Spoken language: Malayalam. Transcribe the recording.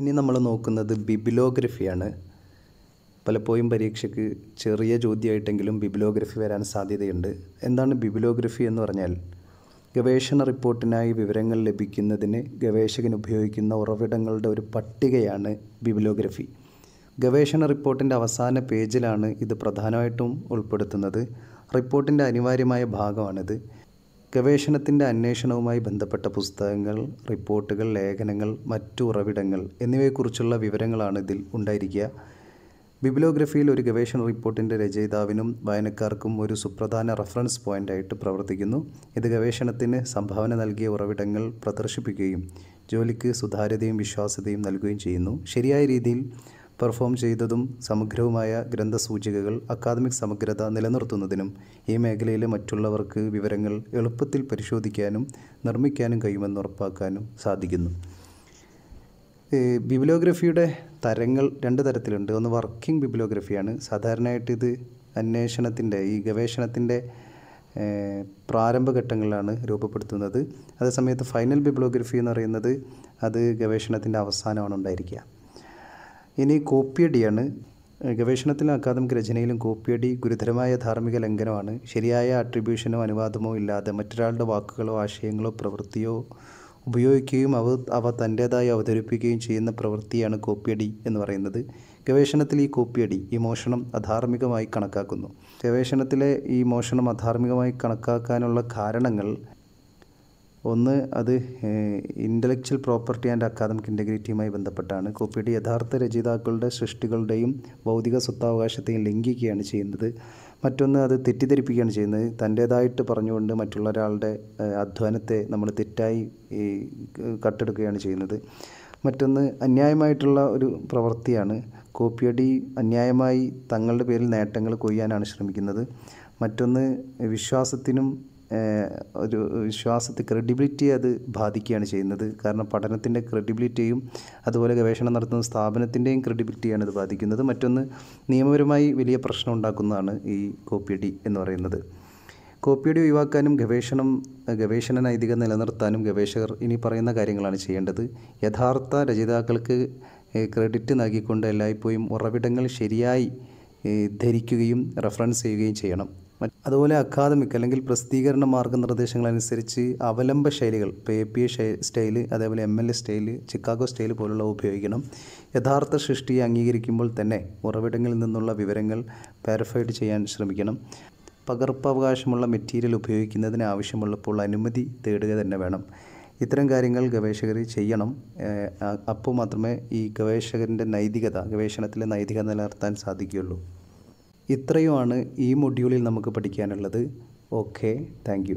ഇനി നമ്മൾ നോക്കുന്നത് ബിബിലോഗ്രഫിയാണ് പലപ്പോഴും പരീക്ഷയ്ക്ക് ചെറിയ ചോദ്യമായിട്ടെങ്കിലും ബിബിലോഗ്രഫി വരാൻ സാധ്യതയുണ്ട് എന്താണ് ബിബിലോഗ്രഫി എന്ന് പറഞ്ഞാൽ ഗവേഷണ റിപ്പോർട്ടിനായി വിവരങ്ങൾ ലഭിക്കുന്നതിന് ഗവേഷകൻ ഉപയോഗിക്കുന്ന ഉറവിടങ്ങളുടെ ഒരു പട്ടികയാണ് ബിബിലോഗ്രഫി ഗവേഷണ റിപ്പോർട്ടിൻ്റെ അവസാന പേജിലാണ് ഇത് പ്രധാനമായിട്ടും ഉൾപ്പെടുത്തുന്നത് റിപ്പോർട്ടിൻ്റെ അനിവാര്യമായ ഭാഗമാണിത് ഗവേഷണത്തിൻ്റെ അന്വേഷണവുമായി ബന്ധപ്പെട്ട പുസ്തകങ്ങൾ റിപ്പോർട്ടുകൾ ലേഖനങ്ങൾ മറ്റു ഉറവിടങ്ങൾ എന്നിവയെക്കുറിച്ചുള്ള വിവരങ്ങളാണ് ഇതിൽ ഉണ്ടായിരിക്കുക ബിബ്ലോഗ്രഫിയിൽ ഒരു ഗവേഷണ റിപ്പോർട്ടിൻ്റെ രചയിതാവിനും വായനക്കാർക്കും ഒരു സുപ്രധാന റഫറൻസ് പോയിൻ്റായിട്ട് പ്രവർത്തിക്കുന്നു ഇത് ഗവേഷണത്തിന് സംഭാവന നൽകിയ ഉറവിടങ്ങൾ പ്രദർശിപ്പിക്കുകയും ജോലിക്ക് സുതാര്യതയും വിശ്വാസ്യതയും നൽകുകയും ചെയ്യുന്നു ശരിയായ രീതിയിൽ പെർഫോം ചെയ്തതും സമഗ്രവുമായ ഗ്രന്ഥസൂചികകൾ അക്കാദമിക് സമഗ്രത നിലനിർത്തുന്നതിനും ഈ മേഖലയിലെ മറ്റുള്ളവർക്ക് വിവരങ്ങൾ എളുപ്പത്തിൽ പരിശോധിക്കാനും നിർമ്മിക്കാനും കഴിയുമെന്ന് ഉറപ്പാക്കാനും സാധിക്കുന്നു ബിബ്ലിയോഗ്രഫിയുടെ തരങ്ങൾ രണ്ട് തരത്തിലുണ്ട് ഒന്ന് വർക്കിംഗ് ബിബിലോഗ്രഫിയാണ് സാധാരണയായിട്ട് ഇത് അന്വേഷണത്തിൻ്റെ ഈ ഗവേഷണത്തിൻ്റെ പ്രാരംഭഘട്ടങ്ങളിലാണ് രൂപപ്പെടുത്തുന്നത് അതേസമയത്ത് ഫൈനൽ ബിബ്ലിയോഗ്രഫി എന്ന് പറയുന്നത് അത് ഗവേഷണത്തിൻ്റെ അവസാനമാണ് ഉണ്ടായിരിക്കുക ഇനി കോപ്പിയടിയാണ് ഗവേഷണത്തിലും അക്കാദമിക് രചനയിലും കോപ്പിയടി ഗുരുതരമായ ധാർമ്മിക ലംഘനമാണ് ശരിയായ അട്രിബ്യൂഷനോ അനുവാദമോ ഇല്ലാതെ മറ്റൊരാളുടെ വാക്കുകളോ ആശയങ്ങളോ പ്രവൃത്തിയോ ഉപയോഗിക്കുകയും അവ അവ തൻ്റേതായി അവതരിപ്പിക്കുകയും ചെയ്യുന്ന പ്രവൃത്തിയാണ് കോപ്പിയടി എന്ന് പറയുന്നത് ഗവേഷണത്തിൽ ഈ കോപ്പിയടി ഈ മോഷണം അധാർമികമായി കണക്കാക്കുന്നു ഗവേഷണത്തിലെ ഈ മോഷണം അധാർമികമായി കണക്കാക്കാനുള്ള കാരണങ്ങൾ ഒന്ന് അത് ഇൻ്റലക്ച്വൽ പ്രോപ്പർട്ടി ആൻഡ് അക്കാദമിക് ഇൻ്റഗ്രിറ്റിയുമായി ബന്ധപ്പെട്ടാണ് കോപ്പിയുടെ യഥാർത്ഥ രചയിതാക്കളുടെ സൃഷ്ടികളുടെയും ഭൗതിക സ്വത്താവകാശത്തെയും ലംഘിക്കുകയാണ് ചെയ്യുന്നത് മറ്റൊന്ന് അത് തെറ്റിദ്ധരിപ്പിക്കുകയാണ് ചെയ്യുന്നത് തൻ്റേതായിട്ട് പറഞ്ഞുകൊണ്ട് മറ്റുള്ള ഒരാളുടെ അധ്വാനത്തെ നമ്മൾ തെറ്റായി കട്ടെടുക്കുകയാണ് ചെയ്യുന്നത് മറ്റൊന്ന് അന്യായമായിട്ടുള്ള ഒരു പ്രവൃത്തിയാണ് കോപ്പിയടി അന്യായമായി തങ്ങളുടെ പേരിൽ നേട്ടങ്ങൾ കൊയ്യാനാണ് ശ്രമിക്കുന്നത് മറ്റൊന്ന് വിശ്വാസത്തിനും ഒരു വിശ്വാസത്തെ ക്രെഡിബിലിറ്റിയെ അത് ബാധിക്കുകയാണ് ചെയ്യുന്നത് കാരണം പഠനത്തിൻ്റെ ക്രെഡിബിലിറ്റിയും അതുപോലെ ഗവേഷണം നടത്തുന്ന സ്ഥാപനത്തിൻ്റെയും ക്രെഡിബിലിറ്റിയാണ് ഇത് ബാധിക്കുന്നത് മറ്റൊന്ന് നിയമപരമായി വലിയ പ്രശ്നം ഉണ്ടാക്കുന്നതാണ് ഈ കോപ്പിയടി എന്ന് പറയുന്നത് കോപ്പിയടി ഒഴിവാക്കാനും ഗവേഷണം ഗവേഷണ നൈതിക നിലനിർത്താനും ഗവേഷകർ ഇനി പറയുന്ന കാര്യങ്ങളാണ് ചെയ്യേണ്ടത് യഥാർത്ഥ രചയിതാക്കൾക്ക് ക്രെഡിറ്റ് നൽകിക്കൊണ്ട് എല്ലായ്പ്പോഴും ഉറവിടങ്ങൾ ശരിയായി ധരിക്കുകയും റെഫറൻസ് ചെയ്യുകയും ചെയ്യണം അതുപോലെ അക്കാദമിക് അല്ലെങ്കിൽ പ്രസിദ്ധീകരണ അനുസരിച്ച് അവലംബ ശൈലികൾ ഇപ്പോൾ എ പി എ സ്റ്റൈല് അതേപോലെ M L A style Chicago style പോലുള്ളവ ഉപയോഗിക്കണം യഥാർത്ഥ സൃഷ്ടിയെ അംഗീകരിക്കുമ്പോൾ തന്നെ ഉറവിടങ്ങളിൽ നിന്നുള്ള വിവരങ്ങൾ പാരഫൈഡ് ചെയ്യാൻ ശ്രമിക്കണം പകർപ്പവകാശമുള്ള മെറ്റീരിയൽ ഉപയോഗിക്കുന്നതിന് ആവശ്യമുള്ളപ്പോൾ അനുമതി തേടുക തന്നെ വേണം ഇത്തരം കാര്യങ്ങൾ ഗവേഷകർ ചെയ്യണം അപ്പോൾ മാത്രമേ ഈ ഗവേഷകൻ്റെ നൈതികത ഗവേഷണത്തിലെ നൈതികത നിലനിർത്താൻ സാധിക്കുകയുള്ളൂ ഇത്രയുമാണ് ഈ മൊഡ്യൂളിൽ നമുക്ക് പഠിക്കാനുള്ളത് ഓക്കെ താങ്ക്